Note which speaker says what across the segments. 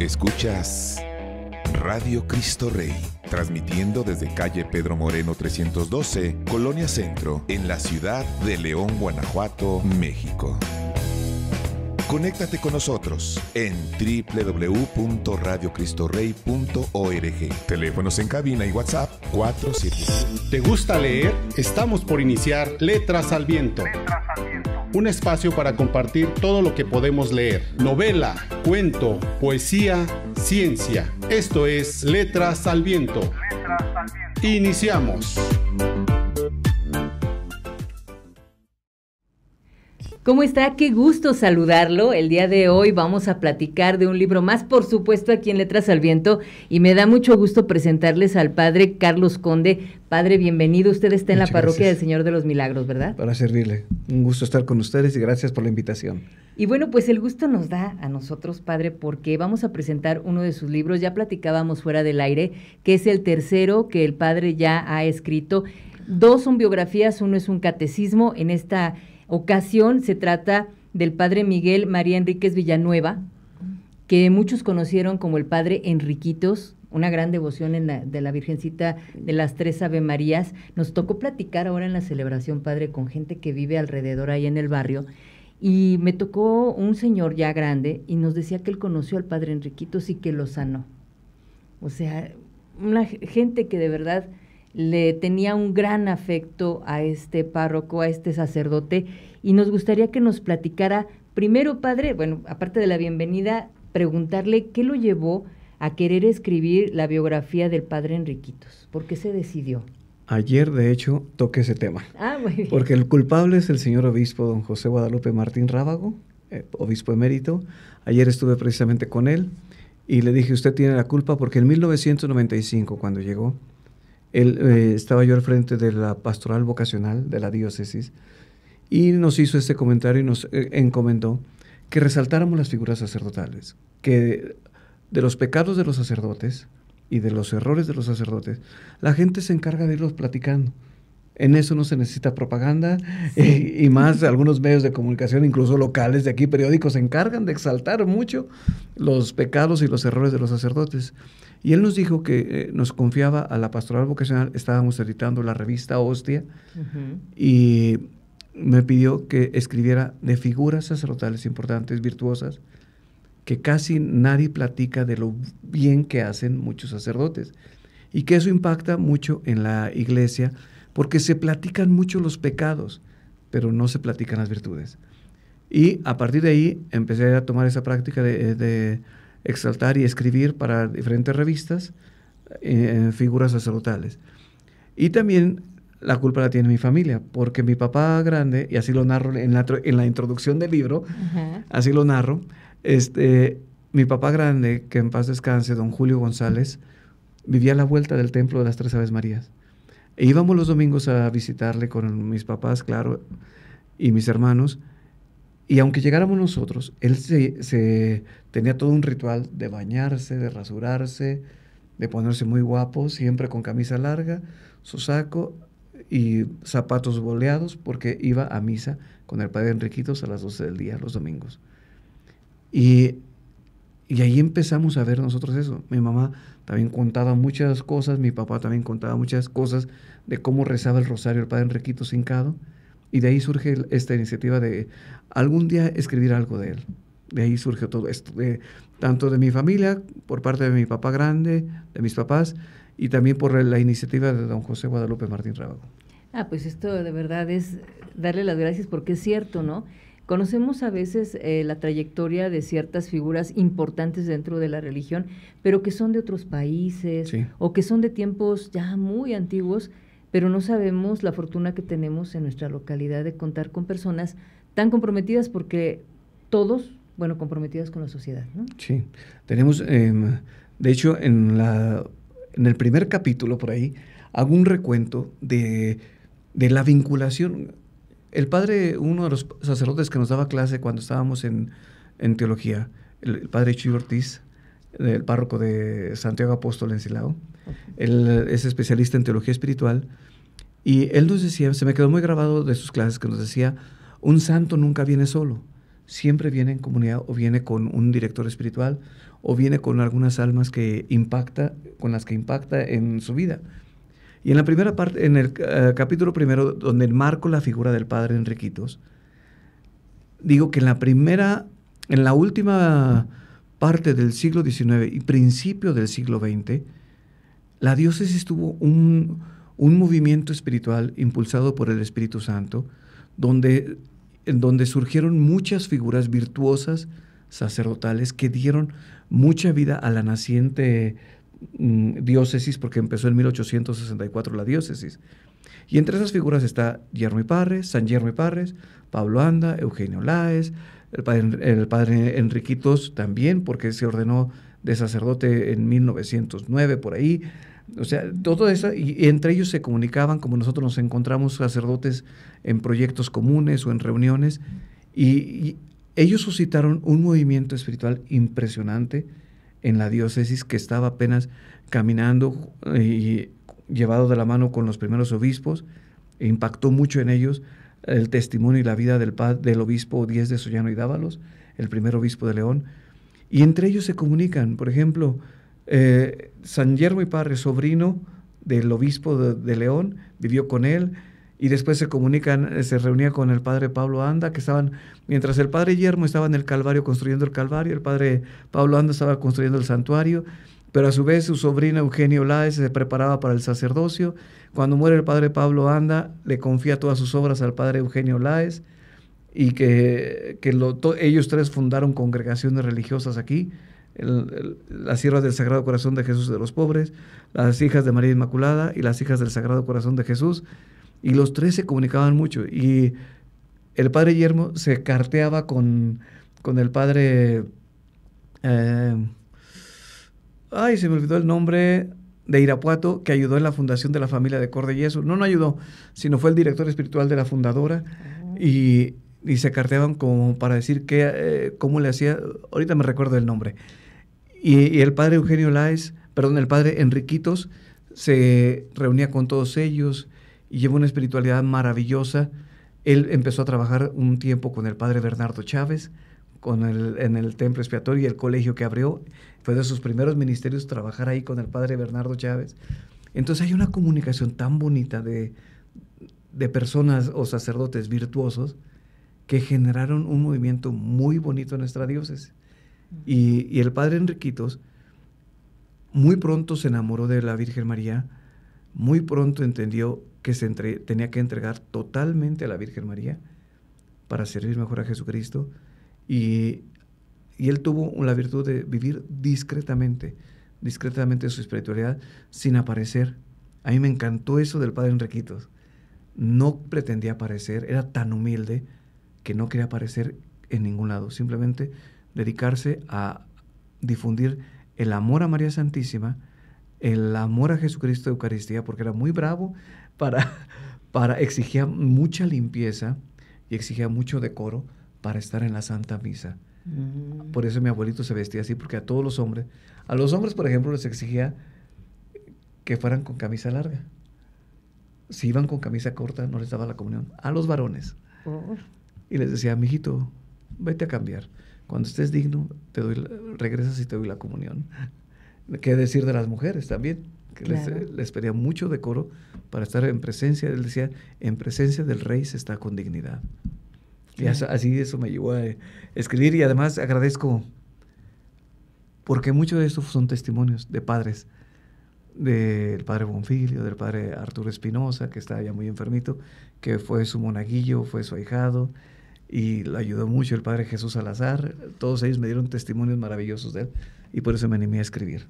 Speaker 1: Escuchas Radio Cristo Rey,
Speaker 2: transmitiendo desde calle Pedro Moreno 312, Colonia Centro, en la ciudad de León, Guanajuato, México. Conéctate con nosotros en www.radiocristoRey.org.
Speaker 1: Teléfonos en cabina y WhatsApp 47. ¿Te gusta leer? Estamos por iniciar Letras al viento un espacio para compartir todo lo que podemos leer. Novela, cuento, poesía, ciencia. Esto es Letras al Viento. Letras al viento. Iniciamos. ¿Cómo está? Qué gusto saludarlo. El día de hoy vamos a platicar de un libro más, por supuesto, aquí en Letras al Viento. Y me da mucho gusto presentarles al padre Carlos Conde. Padre, bienvenido. Usted está en la parroquia del Señor de los Milagros, ¿verdad? Para
Speaker 2: servirle. Un gusto estar con ustedes y gracias por la invitación.
Speaker 1: Y bueno, pues el gusto nos da a nosotros, padre, porque vamos a presentar uno de sus libros. Ya platicábamos fuera del aire, que es el tercero que el padre ya ha escrito. Dos son biografías, uno es un catecismo en esta ocasión se trata del padre Miguel María Enríquez Villanueva, que muchos conocieron como el padre Enriquitos, una gran devoción de la Virgencita de las Tres Ave Marías. Nos tocó platicar ahora en la celebración, padre, con gente que vive alrededor ahí en el barrio. Y me tocó un señor ya grande y nos decía que él conoció al padre Enriquitos y que lo sanó. O sea, una gente que de verdad le tenía un gran afecto a este párroco, a este sacerdote, y nos gustaría que nos platicara, primero, padre, bueno, aparte de la bienvenida, preguntarle qué lo llevó a querer escribir la biografía del padre Enriquitos, por qué se decidió.
Speaker 2: Ayer, de hecho, toqué ese tema.
Speaker 1: Ah, Porque
Speaker 2: el culpable es el señor obispo don José Guadalupe Martín Rábago, eh, obispo emérito. Ayer estuve precisamente con él y le dije, usted tiene la culpa porque en 1995, cuando llegó, él, eh, estaba yo al frente de la pastoral vocacional de la diócesis y nos hizo este comentario y nos eh, encomendó que resaltáramos las figuras sacerdotales, que de los pecados de los sacerdotes y de los errores de los sacerdotes, la gente se encarga de irlos platicando. En eso no se necesita propaganda y, eh, y, más algunos medios de comunicación, incluso locales de aquí, periódicos, se encargan de exaltar mucho los pecados y los errores de los sacerdotes. Y él nos dijo que eh, nos confiaba a la pastoral vocacional, estábamos editando la revista Hostia, y me pidió que escribiera de figuras sacerdotales importantes, virtuosas, que casi nadie platica de lo bien que hacen muchos sacerdotes. Y que eso impacta mucho en la iglesia, porque se platican mucho los pecados, pero no se platican las virtudes. Y a partir de ahí empecé a tomar esa práctica de eh, exaltar y escribir para diferentes revistas en eh, figuras sacerdotales. Y también la culpa la tiene mi familia, porque mi papá grande, y así lo narro en la, introducción del libro, así lo narro, este, mi papá grande, que en paz descanse, don Julio González, vivía a la vuelta del templo de las Tres Aves Marías. E íbamos los domingos a visitarle con mis papás, claro, y mis hermanos, y aunque llegáramos nosotros, él se, tenía todo un ritual de bañarse, de rasurarse, de ponerse muy guapo, siempre con camisa larga, su saco y zapatos boleados, porque iba a misa con el padre Enriquitos a las 12 del día, los domingos. Y, y ahí empezamos a ver nosotros eso. Mi mamá también contaba muchas cosas, mi papá también contaba muchas cosas de cómo rezaba el rosario el padre Enriquitos hincado y de ahí surge esta iniciativa de algún día escribir algo de él. De ahí surge todo esto, tanto de mi familia, por parte de mi papá grande, de mis papás, y también por la iniciativa de don José Guadalupe Martín Rábago.
Speaker 1: Ah, pues esto de verdad es darle las gracias porque es cierto, ¿no? Conocemos a veces eh, la trayectoria de ciertas figuras importantes dentro de la religión, pero que son de otros países o que son de tiempos ya muy antiguos pero no sabemos la fortuna que tenemos en nuestra localidad de contar con personas tan comprometidas porque todos, bueno, comprometidas con la sociedad.
Speaker 2: Sí, tenemos, em, de hecho, en, la, en el primer capítulo por ahí, hago un recuento de, la vinculación. El padre, uno de los sacerdotes que nos daba clase cuando estábamos en, teología, el, padre Chuy Ortiz, del párroco de Santiago Apóstol en Silao. Él eh, es especialista en teología espiritual y él nos decía, se me quedó muy grabado de sus clases que nos decía, un santo nunca viene solo, siempre viene en comunidad o viene con un director espiritual o viene con algunas almas que impacta, con las que impacta en su vida. Y en la primera parte, en el eh, capítulo primero, donde marco la figura del padre Enriquitos, digo que en la primera, en la última parte del siglo XIX y principio del siglo XX, la diócesis tuvo un, movimiento espiritual impulsado por el Espíritu Santo, donde, en donde surgieron muchas figuras virtuosas sacerdotales que dieron mucha vida a la naciente mm, diócesis, porque empezó en 1864 la diócesis. Y entre esas figuras está y Parres, San y Parres, Pablo Anda, Eugenio Láez, el padre, el Enriquitos también, porque se ordenó de sacerdote en 1909 por ahí. O sea, todo eso, y entre ellos se comunicaban, como nosotros nos encontramos sacerdotes en proyectos comunes o en reuniones, y, ellos suscitaron un movimiento espiritual impresionante en la diócesis que estaba apenas caminando eh, y llevado de la mano con los primeros obispos, e impactó mucho en ellos el testimonio y la vida del, del obispo Díez de Sollano y Dávalos, el primer obispo de León, y entre ellos se comunican, por ejemplo, eh, San Yermo y Padre sobrino del obispo de, León, vivió con él, y después se comunican, eh, se reunía con el padre Pablo Anda, que estaban, mientras el padre Yermo estaba en el Calvario construyendo el Calvario, el padre Pablo Anda estaba construyendo el santuario, pero a su vez su sobrina Eugenio laes se preparaba para el sacerdocio. Cuando muere el padre Pablo Anda, le confía todas sus obras al padre Eugenio laes y que, ellos tres fundaron congregaciones religiosas aquí, las siervas del Sagrado Corazón de Jesús de los Pobres, las hijas de María Inmaculada y las hijas del Sagrado Corazón de Jesús, y los tres se comunicaban mucho, y el padre Yermo se carteaba con, con el padre... Eh, ay, se me olvidó el nombre de Irapuato, que ayudó en la fundación de la familia de Cordeyeso. No, no ayudó, sino fue el director espiritual de la fundadora ah. y, se carteaban como para decir que, eh, cómo le hacía, ahorita me recuerdo el nombre. Y, el padre Eugenio Láez, perdón, el padre Enriquitos, se reunía con todos ellos y llevó una espiritualidad maravillosa. Él empezó a trabajar un tiempo con el padre Bernardo Chávez, con el, en el templo expiatorio y el colegio que abrió. Fue de sus primeros ministerios trabajar ahí con el padre Bernardo Chávez. Entonces hay una comunicación tan bonita de, personas o sacerdotes virtuosos que generaron un movimiento muy bonito en nuestra diócesis. Y, el padre Enriquitos muy pronto se enamoró de la Virgen María, muy pronto entendió que se tenía que entregar totalmente a la Virgen María para servir mejor a Jesucristo y y él tuvo la virtud de vivir discretamente, discretamente su espiritualidad, sin aparecer. A mí me encantó eso del padre Enriquitos. No pretendía aparecer, era tan humilde que no quería aparecer en ningún lado. Simplemente dedicarse a difundir el amor a María Santísima, el amor a Jesucristo de Eucaristía, porque era muy bravo para, para exigía mucha limpieza y exigía mucho decoro para estar en la Santa Misa. Por eso mi abuelito se vestía así, porque a todos los hombres, a los hombres, por ejemplo, les exigía que fueran con camisa larga. Si iban con camisa corta, no les daba la comunión. A los varones. Y les decía, mijito, vete a cambiar. Cuando estés digno, te doy regresas y te doy la comunión. ¿Qué decir de las mujeres también? Que les, les, pedía mucho decoro para estar en presencia. Él decía, en presencia del rey se está con dignidad. Y así eso me llevó a escribir y además agradezco porque muchos de estos son testimonios de padres, del padre Bonfilio, del padre Arturo Espinosa, que estaba ya muy enfermito, que fue su monaguillo, fue su ahijado, y lo ayudó mucho el padre Jesús Salazar. Todos ellos me dieron testimonios maravillosos de él, y por eso me animé a escribir.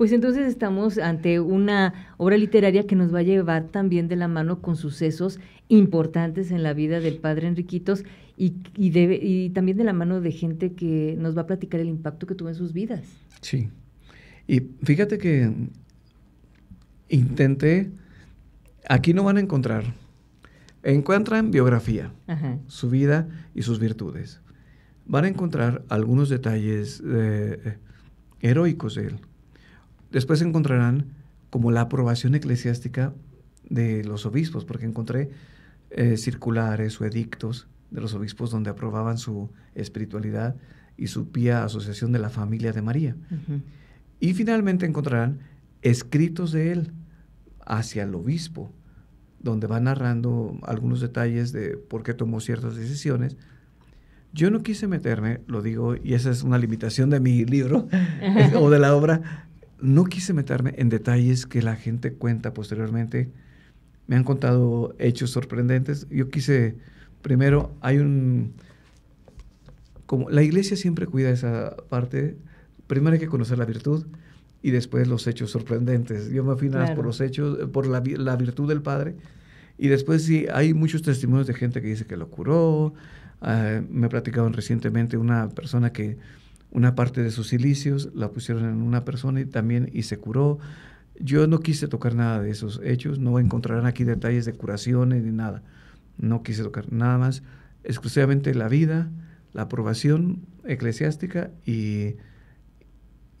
Speaker 1: Pues entonces estamos ante una obra literaria que nos va a llevar también de la mano con sucesos importantes en la vida del padre Enriquitos y, también de la mano de gente que nos va a platicar el impacto que tuvo en sus vidas.
Speaker 2: Sí. Y fíjate que intenté, aquí no van a encontrar, encuentran biografía, su vida y sus virtudes. Van a encontrar algunos detalles eh, eh, heroicos de él Después encontrarán como la aprobación eclesiástica de los obispos, porque encontré eh, circulares o edictos de los obispos donde aprobaban su espiritualidad y su pía asociación de la familia de María. Y finalmente encontrarán escritos de él hacia el obispo, donde va narrando algunos detalles de por qué tomó ciertas decisiones. Yo no quise meterme, lo digo, y esa es una limitación de mi libro o de la obra, no quise meterme en detalles que la gente cuenta posteriormente. Me han contado hechos sorprendentes. Yo quise, primero, hay un... Como la iglesia siempre cuida esa parte, primero hay que conocer la virtud y después los hechos sorprendentes. Yo me afino por los hechos, por la, virtud del Padre. Y después sí, hay muchos testimonios de gente que dice que lo curó. Ah, me platicaron recientemente una persona que una parte de sus ilicios la pusieron en una persona y también y se curó. Yo no quise tocar nada de esos hechos, no encontrarán aquí detalles de curaciones ni nada. No quise tocar nada más, exclusivamente la vida, la aprobación eclesiástica y,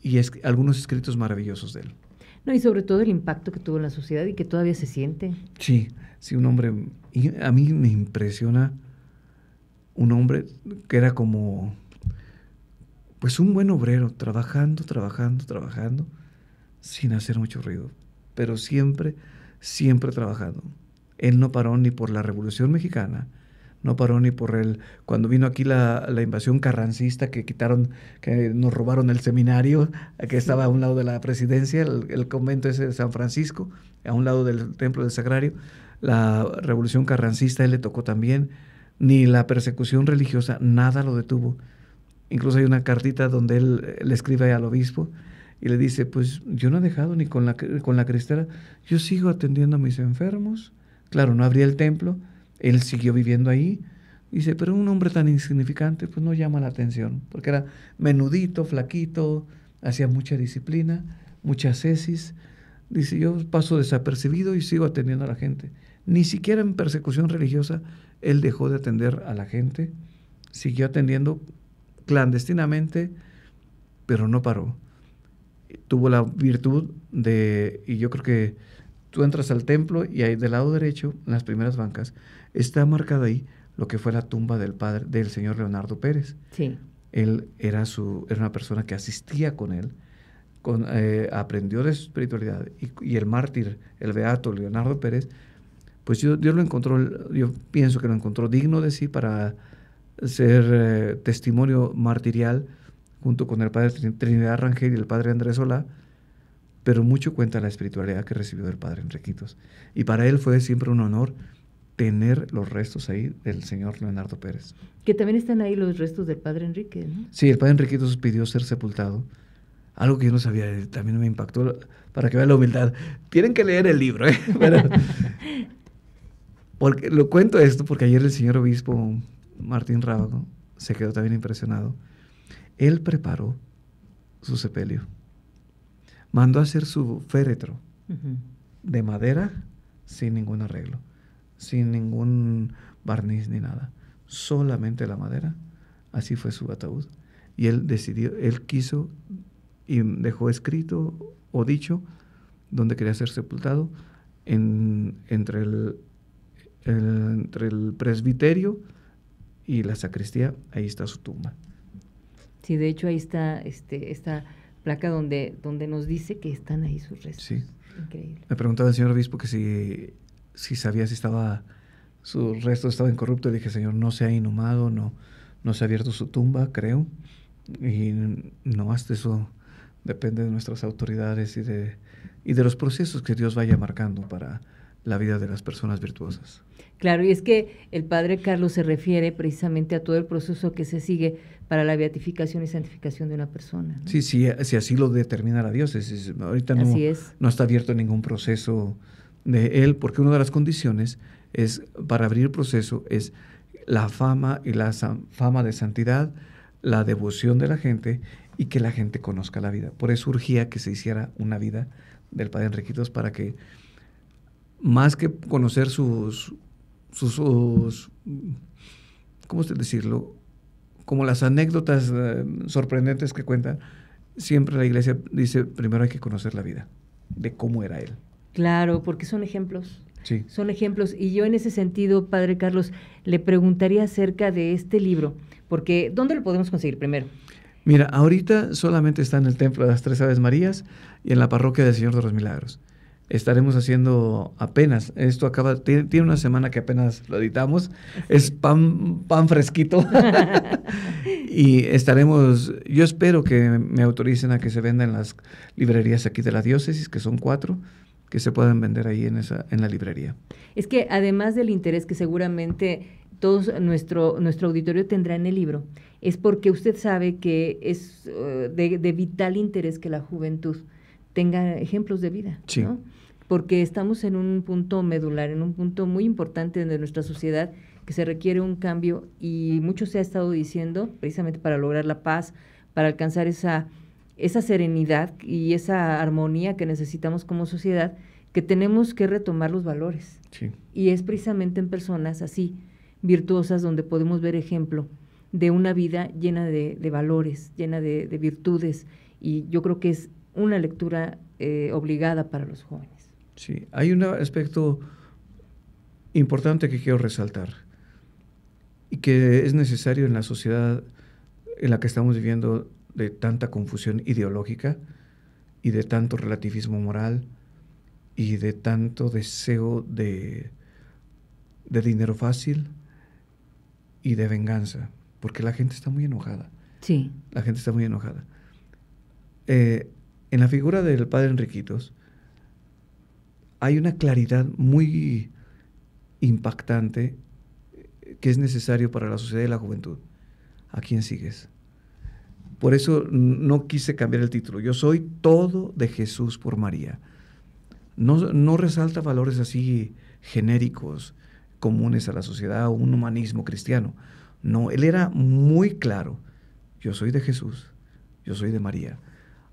Speaker 2: y es, algunos escritos maravillosos de él.
Speaker 1: No, y sobre todo el impacto que tuvo en la sociedad y que todavía se siente.
Speaker 2: Sí, sí, un hombre, a mí me impresiona un hombre que era como, pues un buen obrero, trabajando, trabajando, trabajando, sin hacer mucho ruido, pero siempre, siempre trabajando. Él no paró ni por la Revolución Mexicana, no paró ni por el, cuando vino aquí la, invasión carrancista que quitaron, que nos robaron el seminario, que estaba a un lado de la presidencia, el, convento ese de San Francisco, a un lado del templo del Sagrario, la Revolución carrancista, él le tocó también, ni la persecución religiosa, nada lo detuvo Incluso hay una cartita donde él eh, le escribe al obispo y le dice, pues yo no he dejado ni con la, con la cristera, yo sigo atendiendo a mis enfermos. Claro, no abría el templo, él siguió viviendo ahí. Dice, pero un hombre tan insignificante, pues no llama la atención, porque era menudito, flaquito, hacía mucha disciplina, muchas cesis. Dice, yo paso desapercibido y sigo atendiendo a la gente. Ni siquiera en persecución religiosa, él dejó de atender a la gente, siguió atendiendo clandestinamente, pero no paró. Tuvo la virtud de, y yo creo que tú entras al templo y ahí del lado derecho, en las primeras bancas, está marcada ahí lo que fue la tumba del padre, del señor Leonardo Pérez. Sí. Él era, su, era una persona que asistía con él, con, eh, aprendió de su espiritualidad y, el mártir, el beato Leonardo Pérez, pues yo, Dios lo encontró, yo pienso que lo encontró digno de sí para ser eh, testimonio martirial junto con el padre Trinidad Rangel y el padre Andrés Olá, pero mucho cuenta la espiritualidad que recibió el padre Enriquitos. Y para él fue siempre un honor tener los restos ahí del señor Leonardo Pérez.
Speaker 1: Que también están ahí los restos del padre Enrique, ¿no?
Speaker 2: Sí, el padre Enriquitos pidió ser sepultado. Algo que yo no sabía, eh, también me impactó, para que vea la humildad. Tienen que leer el libro, ¿eh? porque, lo cuento esto porque ayer el señor obispo Martín Rábago se quedó también impresionado. Él preparó su sepelio. Mandó a hacer su féretro de madera sin ningún arreglo, sin ningún barniz ni nada. Solamente la madera. Así fue su ataúd. Y él decidió, él quiso y dejó escrito o dicho donde quería ser sepultado entre, el, entre el presbiterio y la sacristía, ahí está su tumba.
Speaker 1: Sí, de hecho ahí está este, esta placa donde, donde nos dice que están ahí sus restos. Sí. Increíble.
Speaker 2: Me preguntaba el señor obispo que si, si sabía si estaba sus restos estaban corruptos. Le dije, señor, no se ha inhumado, no, no se ha abierto su tumba, creo. Y no hasta eso depende de nuestras autoridades y de, y de los procesos que Dios vaya marcando para, la vida de las personas virtuosas.
Speaker 1: Claro, y es que el padre Carlos se refiere precisamente a todo el proceso que se sigue para la beatificación y santificación de una persona.
Speaker 2: Sí, sí, si así lo la Dios. ahorita no, no está abierto ningún proceso de él, porque una de las condiciones es para abrir el proceso es la fama y la fama de santidad, la devoción de la gente y que la gente conozca la vida. Por eso urgía que se hiciera una vida del Padre Enriquitos para que más que conocer sus, sus, ¿cómo decirlo? Como las anécdotas eh, sorprendentes que cuentan, siempre la iglesia dice, primero hay que conocer la vida, de cómo era él.
Speaker 1: Claro, porque son ejemplos. Sí. Son ejemplos. Y yo en ese sentido, Padre Carlos, le preguntaría acerca de este libro, porque ¿dónde lo podemos conseguir primero?
Speaker 2: Mira, ahorita solamente está en el Templo de las Tres Aves Marías y en la Parroquia del Señor de los Milagros estaremos haciendo apenas. Esto acaba, tiene, una semana que apenas lo editamos. Es pan, pan fresquito. y estaremos, yo espero que me autoricen a que se venda en las librerías aquí de la diócesis, que son cuatro que se puedan vender ahí en, esa, en la librería.
Speaker 1: Es que además del interés que seguramente todo nuestro, nuestro auditorio tendrá en el libro, es porque usted sabe que es eh, de, vital interés que la juventud tenga ejemplos de vida. Sí. ¿no? porque estamos en un punto medular, en un punto muy importante de nuestra sociedad que se requiere un cambio y mucho se ha estado diciendo precisamente para lograr la paz, para alcanzar esa, serenidad y esa armonía que necesitamos como sociedad, que tenemos que retomar los valores. Y es precisamente en personas así, virtuosas, donde podemos ver ejemplo de una vida llena de, valores, llena de, virtudes. Y yo creo que es una lectura eh, obligada para los jóvenes.
Speaker 2: Sí, hay un aspecto importante que quiero resaltar y que es necesario en la sociedad en la que estamos viviendo de tanta confusión ideológica y de tanto relativismo moral y de tanto deseo de, dinero fácil y de venganza, porque la gente está muy enojada. Sí. La gente está muy enojada. Eh, en la figura del padre Enriquitos, hay una claridad muy impactante eh, que es necesario para la sociedad y la juventud. ¿A quién sigues? Por eso no quise cambiar el título. Yo soy todo de Jesús por María. No, resalta valores así genéricos, comunes a la sociedad o un humanismo cristiano. No, él era muy claro. Yo soy de Jesús, yo soy de María.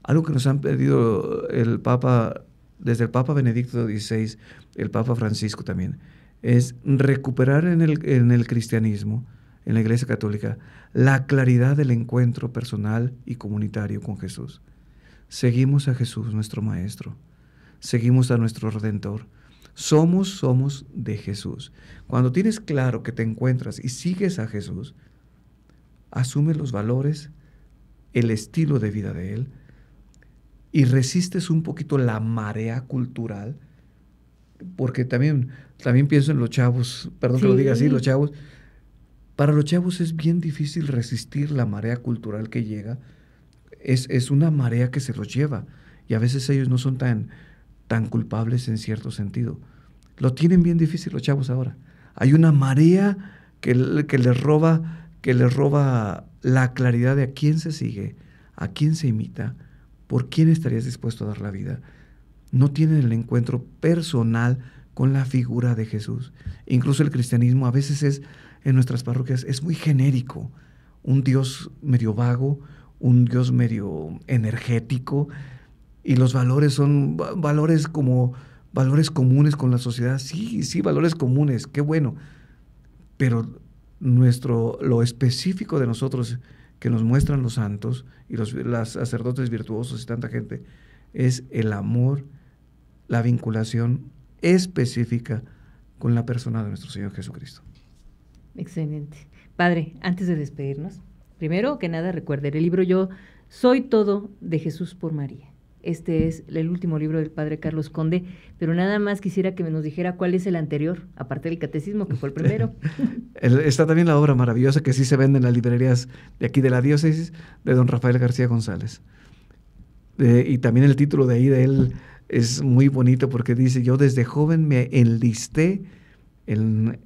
Speaker 2: Algo que nos han pedido el Papa desde el Papa Benedicto XVI, el Papa Francisco también, es recuperar en el, en el cristianismo, en la Iglesia Católica, la claridad del encuentro personal y comunitario con Jesús. Seguimos a Jesús, nuestro Maestro. Seguimos a nuestro Redentor. Somos, somos de Jesús. Cuando tienes claro que te encuentras y sigues a Jesús, asume los valores, el estilo de vida de Él, y resistes un poquito la marea cultural, porque también, también pienso en los chavos, perdón que lo diga así, los chavos, para los chavos es bien difícil resistir la marea cultural que llega, es, una marea que se los lleva y a veces ellos no son tan, tan culpables en cierto sentido. Lo tienen bien difícil los chavos ahora. Hay una marea que, les roba que les roba la claridad de a quién se sigue, a quién se imita, ¿Por quién estarías dispuesto a dar la vida? No tienen el encuentro personal con la figura de Jesús. Incluso el cristianismo a veces es, en nuestras parroquias, es muy genérico. Un Dios medio vago, un Dios medio energético, y los valores son valores como valores comunes con la sociedad. Sí, sí, valores comunes, qué bueno. Pero nuestro, lo específico de nosotros que nos muestran los santos y los las sacerdotes virtuosos y tanta gente, es el amor, la vinculación específica con la persona de nuestro Señor Jesucristo.
Speaker 1: Excelente. Padre, antes de despedirnos, primero que nada recuerde el libro Yo soy todo de Jesús por María. Este es el último libro del padre Carlos Conde, pero nada más quisiera que me nos dijera cuál es el anterior, aparte del catecismo, que fue el primero.
Speaker 2: Está también la obra maravillosa que sí se vende en las librerías de aquí de la diócesis de don Rafael García González. y también el título de ahí de él es muy bonito porque dice, yo desde joven me enlisté en,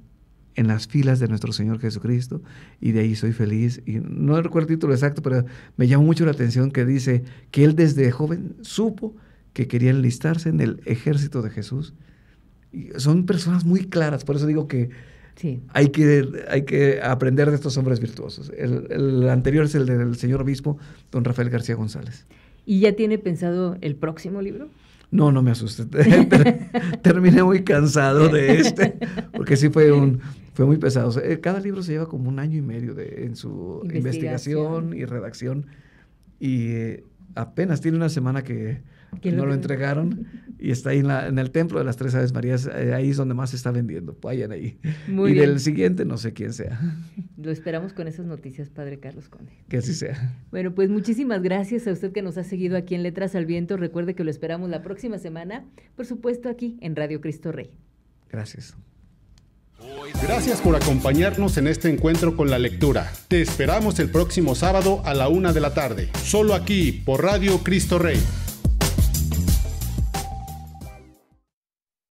Speaker 2: en las filas de nuestro Señor Jesucristo y de ahí soy feliz. Y no recuerdo el título exacto, pero me llamó mucho la atención que dice que él desde joven supo que quería enlistarse en el ejército de Jesús. son personas muy claras, por eso digo que sí. hay, que hay que aprender de estos hombres virtuosos. El, anterior es el del señor obispo, don Rafael García González.
Speaker 1: ¿Y ya tiene pensado el próximo libro?
Speaker 2: No, no me asustes. Terminé muy cansado de este, porque sí fue un, fue muy pesado. Eh, cada libro se lleva como un año y medio de, en su investigación, y redacción. Y eh, apenas tiene una semana que, no lo, entregaron y está ahí en, el templo de las tres Aves Marías, eh, ahí es donde más se está vendiendo, vayan ahí. Muy y del siguiente no sé quién
Speaker 1: sea. Lo esperamos con esas noticias, Padre Carlos Conde.
Speaker 2: Que así sea.
Speaker 1: Bueno, pues muchísimas gracias a usted que nos ha seguido aquí en Letras al Viento. Recuerde que lo esperamos la próxima semana, por supuesto aquí en Radio Cristo Rey. Gracias. Gracias por acompañarnos en este encuentro con la lectura. Te esperamos el próximo sábado a la una de la tarde, solo aquí por Radio Cristo Rey.